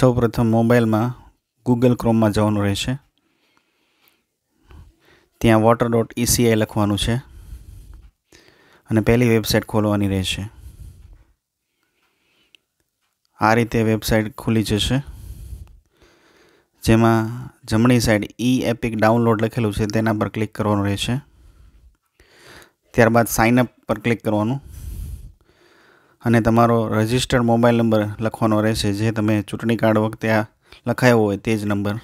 સૌપ્રથમ મોબાઈલમાં ગૂગલ ક્રોમમાં જવાનું રહેશે ત્યાં વોટર ડોટ ઈસીઆઈ લખવાનું છે અને પહેલી વેબસાઇટ ખોલવાની રહેશે આ રીતે વેબસાઇટ ખુલી જશે જેમાં જમણી સાઈડ ઈ એપિક ડાઉનલોડ લખેલું છે તેના પર ક્લિક કરવાનું રહેશે ત્યારબાદ સાઇન અપ પર ક્લિક કરવાનું અને તમારો રજિસ્ટર્ડ મોબાઈલ નંબર લખવાનો રહેશે જે તમે ચૂંટણી કાર્ડ વખતે આ લખાયો હોય તે જ નંબર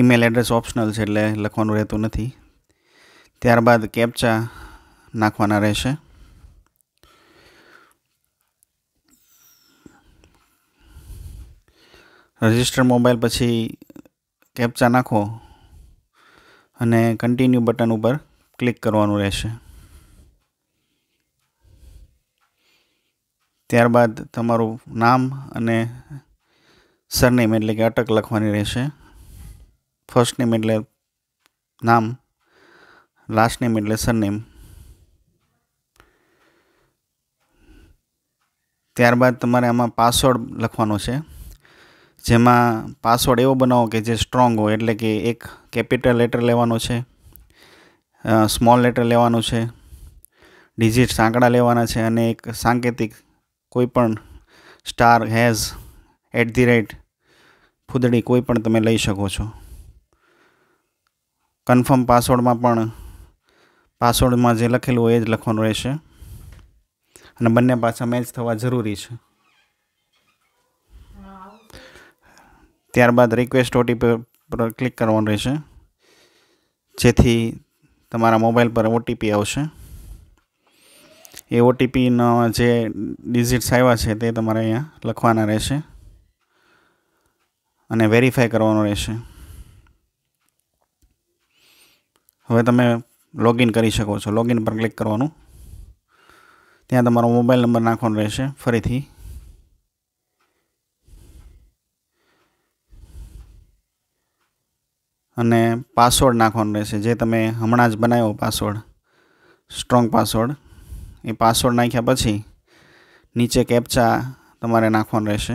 ઈમેલ એડ્રેસ ઓપ્શનલ છે એટલે લખવાનું રહેતું નથી ત્યારબાદ કેપ્ચા નાખવાના રહેશે રજિસ્ટર મોબાઈલ પછી કેપ્ચા નાખો અને કન્ટિન્યુ બટન ઉપર ક્લિક કરવાનું રહેશે ત્યારબાદ તમારું નામ અને સરનેમ એટલે કે અટક લખવાની રહેશે ફર્સ્ટ નેમ એટલે નામ લાસ્ટ નેમ એટલે સરનેમ ત્યારબાદ તમારે આમાં પાસવર્ડ લખવાનો છે જેમાં પાસવર્ડ એવો બનાવો કે જે સ્ટ્રોંગ હોય એટલે કે એક કેપિટલ લેટર લેવાનો છે સ્મોલ લેટર લેવાનું છે ડિજિટ્સ સાંકડા લેવાના છે અને એક સાંકેતિક કોઈપણ star hash at the rate ફૂદડી કોઈ પણ તમે લઈ શકો છો કન્ફર્મ પાસવર્ડમાં પણ પાસવર્ડમાં જે લખેલું હોય એ જ લખવાનું રહેશે અને બંને પાછા મેચ થવા જરૂરી છે ત્યારબાદ રિક્વેસ્ટ ઓટીપી પર ક્લિક કરવાનું રહેશે જેથી તમારા મોબાઈલ પર ઓટીપી આવશે એ ઓટીપીના જે ડિઝિટ્સ આવ્યા છે તે તમારે અહીંયા લખવાના રહેશે અને વેરીફાઈ કરવાનો રહેશે હવે તમે લોગિન કરી શકો છો લોગિન પર ક્લિક કરવાનું ત્યાં તમારો મોબાઈલ નંબર નાખવાનો રહેશે ફરીથી અને પાસવર્ડ નાખવાનો રહેશે જે તમે હમણાં જ બનાવ્યો પાસવર્ડ સ્ટ્રોંગ પાસવર્ડ એ પાસવર્ડ નાખ્યા પછી નીચે કેપ્ચા તમારે નાખવાનો રહેશે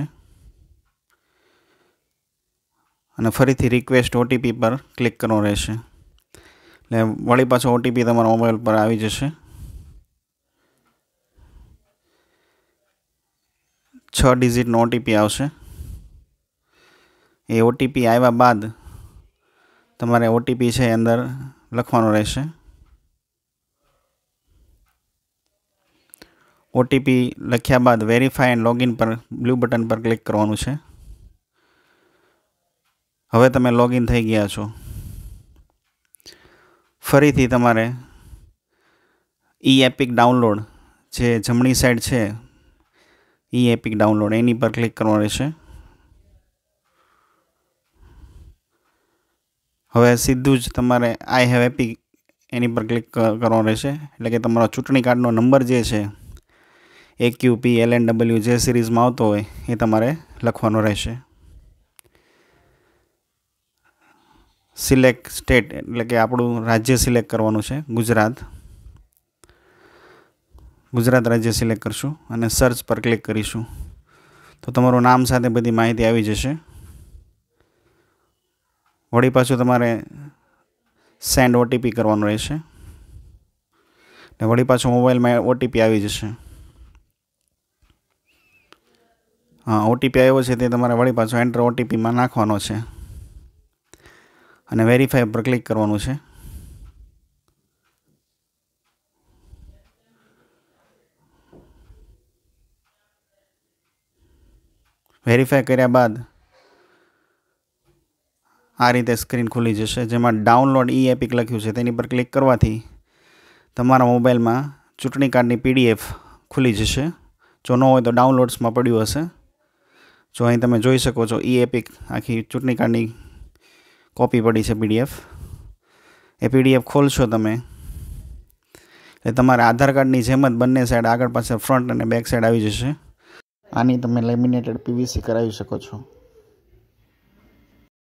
અને ફરીથી રિક્વેસ્ટ ઓટીપી પર ક્લિક કરવાનું રહેશે એટલે વળી પાછો ઓટીપી તમારા મોબાઈલ પર આવી જશે છ ડિઝિટનો ઓટીપી આવશે એ ઓટીપી આવ્યા બાદ તમારે ઓટીપી છે એ અંદર લખવાનો રહેશે ઓટીપી લખ્યા બાદ વેરીફાય એન્ડ લોગિન પર બ્લુ બટન પર ક્લિક કરવાનું છે હવે તમે લોગિન થઈ ગયા છો ફરીથી તમારે ઈ એપિક ડાઉનલોડ જે જમણી સાઈડ છે ઈ એપિક ડાઉનલોડ એની પર ક્લિક કરવાનું રહેશે હવે સીધું જ તમારે આઈ હેવ એપી એની પર ક્લિક કરવાનો રહેશે એટલે કે તમારો ચૂંટણી કાર્ડનો નંબર જે છે એ Q P L N W J સિરીઝમાં આવતો હોય એ તમારે લખવાનો રહેશે સિલેક્ટ સ્ટેટ એટલે કે આપણું રાજ્ય સિલેક્ટ કરવાનું છે ગુજરાત ગુજરાત રાજ્ય સિલેક્ટ કરશું અને સર્ચ પર ક્લિક કરીશું તો તમારું નામ સાથે બધી માહિતી આવી જશે વળી પાછું તમારે સેન્ડ ઓટીપી કરવાનું રહેશે ને વળી પાછું મોબાઈલમાં ઓટીપી આવી જશે હા ઓટીપી આવ્યો છે તે તમારે વળી પાછો એન્ટર ઓટીપીમાં નાખવાનો છે અને વેરીફાઈ પર ક્લિક કરવાનું છે વેરીફાઈ કર્યા બાદ આ રીતે સ્ક્રીન ખુલી જશે જેમાં ડાઉનલોડ ઈ એપિક લખ્યું છે તેની પર ક્લિક કરવાથી તમારા મોબાઈલમાં ચૂંટણી કાર્ડની પીડીએફ ખુલી જશે જો ન હોય તો ડાઉનલોડ્સમાં પડ્યું હશે જો અહીં તમે જોઈ શકો છો ઈ એપિક આખી ચૂંટણી કાર્ડની કોપી પડી છે પીડીએફ એ પીડીએફ ખોલશો તમે એટલે તમારા આધાર કાર્ડની જેમ જ બંને સાઈડ આગળ પાછળ ફ્રન્ટ અને બેક સાઈડ આવી જશે આની તમે લેમિનેટેડ પીવીસી કરાવી શકો છો